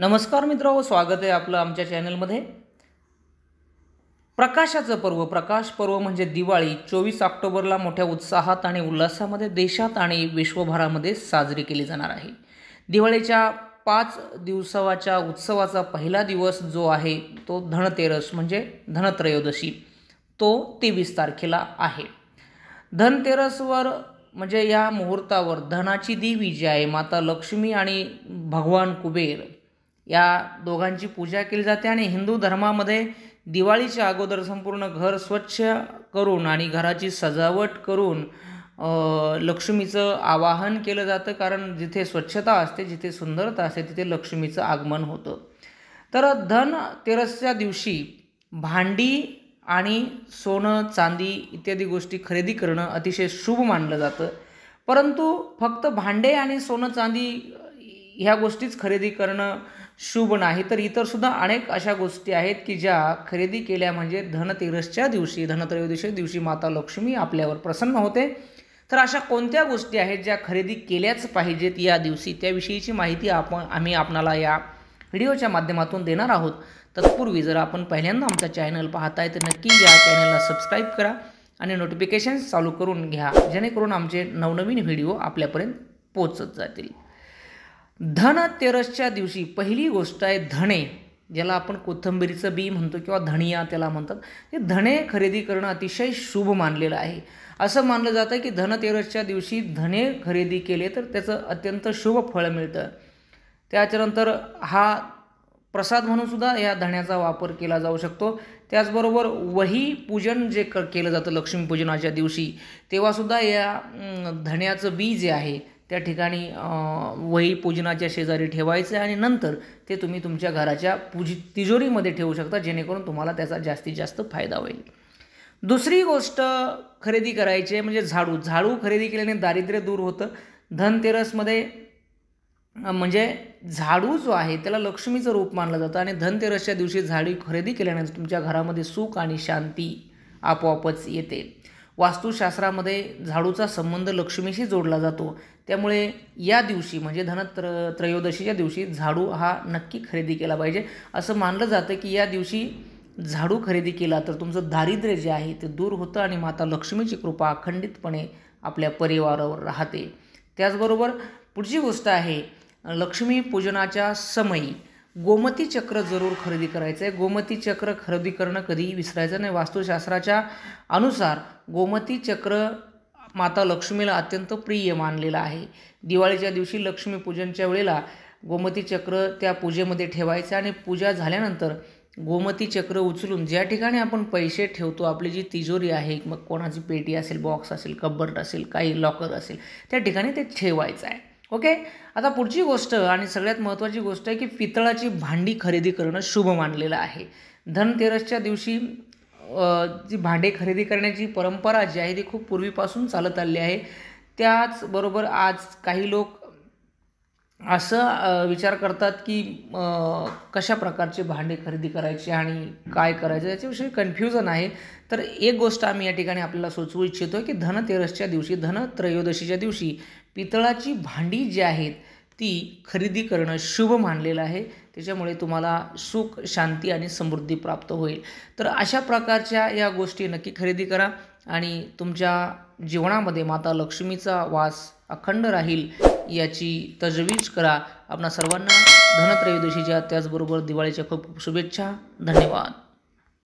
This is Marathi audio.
नमस्कार मित्रांनो स्वागत आहे आपलं आमच्या चॅनलमध्ये प्रकाशाचं पर्व प्रकाश पर्व म्हणजे दिवाळी चोवीस ऑक्टोबरला मोठ्या उत्साहात आणि उल्हासामध्ये देशात आणि विश्वभरामध्ये साजरी केली जाणार आहे दिवाळीच्या पाच दिवसाच्या उत्सवाचा पहिला दिवस जो आहे तो धनतेरस म्हणजे धनत्रयोदशी तो तेवीस तारखेला आहे धनतेरसवर म्हणजे या मुहूर्तावर धनाची देवी जी आहे माता लक्ष्मी आणि भगवान कुबेर या दोघांची पूजा केली जाते आणि हिंदू धर्मामध्ये दिवाळीच्या अगोदर संपूर्ण घर स्वच्छ करून आणि घराची सजावट करून लक्ष्मीचं आवाहन केलं जातं कारण जिथे स्वच्छता असते जिथे सुंदरता असते तिथे लक्ष्मीचं आगमन होतं तर धन तेरसच्या दिवशी भांडी आणि सोनं चांदी इत्यादी गोष्टी खरेदी करणं अतिशय शुभ मानलं जातं परंतु फक्त भांडे आणि सोनं चांदी ह्या गोष्टीच खरेदी करणं शुभ नाही तर इतर सुद्धा अनेक अशा गोष्टी आहेत की ज्या खरेदी केल्या म्हणजे धनतेरसच्या दिवशी धनत्रयोदशी दिवशी माता लक्ष्मी आपल्यावर प्रसन्न होते तर अशा कोणत्या गोष्टी आहेत ज्या खरेदी केल्याच पाहिजेत या दिवशी त्याविषयीची माहिती आपण आम्ही आपणाला या व्हिडिओच्या माध्यमातून देणार आहोत तत्पूर्वी जर आपण पहिल्यांदा आमचा चॅनल पाहताय तर नक्की या चॅनलला सबस्क्राईब करा आणि नोटिफिकेशन्स चालू करून घ्या जेणेकरून आमचे नवनवीन व्हिडिओ आपल्यापर्यंत पोचत जातील धनतेरसच्या दिवशी पहिली गोष्ट आहे धणे ज्याला आपण कोथंबीरीचं बी म्हणतो किंवा धनिया त्याला म्हणतात ते धणे खरेदी करणं अतिशय शुभ मानलेलं आहे असं मानलं जातं की धनतेरसच्या दिवशी धणे खरेदी केले तर त्याचं अत्यंत शुभ फळ मिळतं त्याच्यानंतर हा प्रसाद म्हणून सुद्धा या धण्याचा वापर केला जाऊ शकतो त्याचबरोबर वही पूजन जे क केलं जातं लक्ष्मीपूजनाच्या दिवशी तेव्हासुद्धा या धण्याचं बी जे आहे त्या ठिकाणी वही पूजनाच्या शेजारी ठेवायचं आणि नंतर ते तुम्ही तुमच्या घराच्या पूज तिजोरीमध्ये ठेवू शकता जेणेकरून तुम्हाला त्याचा जास्तीत जास्त फायदा होईल दुसरी गोष्ट खरेदी करायची आहे म्हणजे झाडू झाडू खरेदी केल्याने दारिद्र्य दूर होतं धनतेरसमध्ये म्हणजे झाडू जो आहे त्याला लक्ष्मीचं रूप मानलं जातं आणि धनतेरसच्या दिवशी झाडू खरेदी केल्याने तुमच्या घरामध्ये सुख आणि शांती आपोआपच येते वास्तुशास्त्रामध्ये झाडूचा संबंध लक्ष्मीशी जोडला जातो त्यामुळे या दिवशी म्हणजे धनत्र त्रयोदशीच्या दिवशी झाडू हा नक्की खरेदी केला पाहिजे असं मानलं जातं की या दिवशी झाडू खरेदी केला तर तुमचं दारिद्र्य जे आहे ते दूर होतं आणि माता लक्ष्मीची कृपा अखंडितपणे आपल्या परिवारावर राहते त्याचबरोबर पुढची गोष्ट आहे लक्ष्मी पूजनाच्या समयी गोमती चक्र जरूर खरेदी करायचं आहे गोमती चक्र खरेदी करणं कधीही विसरायचं नाही वास्तुशास्त्राच्या अनुसार गोमती चक्र माता लक्ष्मीला अत्यंत प्रिय मानलेलं आहे दिवाळीच्या दिवशी लक्ष्मीपूजनच्या वेळेला गोमती चक्र त्या पूजेमध्ये ठेवायचं आणि पूजा झाल्यानंतर गोमती चक्र उचलून ज्या ठिकाणी आपण पैसे ठेवतो आपली जी तिजोरी आहे मग कोणाची पेटी असेल बॉक्स असेल कबर्ड असेल काही लॉकर असेल त्या ठिकाणी ते ठेवायचं आहे ओके आता पुढची गोष्ट आणि सगळ्यात महत्त्वाची गोष्ट आहे की पितळाची भांडी खरेदी करणं शुभ मानलेलं आहे धनतेरसच्या दिवशी जी भांडे खरेदी करण्याची परंपरा जी आहे ती खूप पूर्वीपासून चालत आली आहे त्याचबरोबर आज काही लोक असं विचार करतात की कशा प्रकारचे भांडे खरेदी करायचे आणि काय करायचं याच्याविषयी कन्फ्युजन आहे तर एक गोष्ट आम्ही या ठिकाणी आपल्याला सुचवू इच्छितो की धनतेरसच्या दिवशी धनत्रयोदशीच्या दिवशी पितळाची भांडी जी आहेत ती खरेदी करणं शुभ मानलेलं आहे त्याच्यामुळे तुम्हाला सुख शांती आणि समृद्धी प्राप्त होईल तर अशा प्रकारच्या या गोष्टी नक्की खरेदी करा आणि तुमच्या जीवनामध्ये माता लक्ष्मीचा वास अखंड राहील याची तजवीज करा आपणा सर्वांना धनत्रयोदशीच्या त्याचबरोबर दिवाळीच्या खूप शुभेच्छा धन्यवाद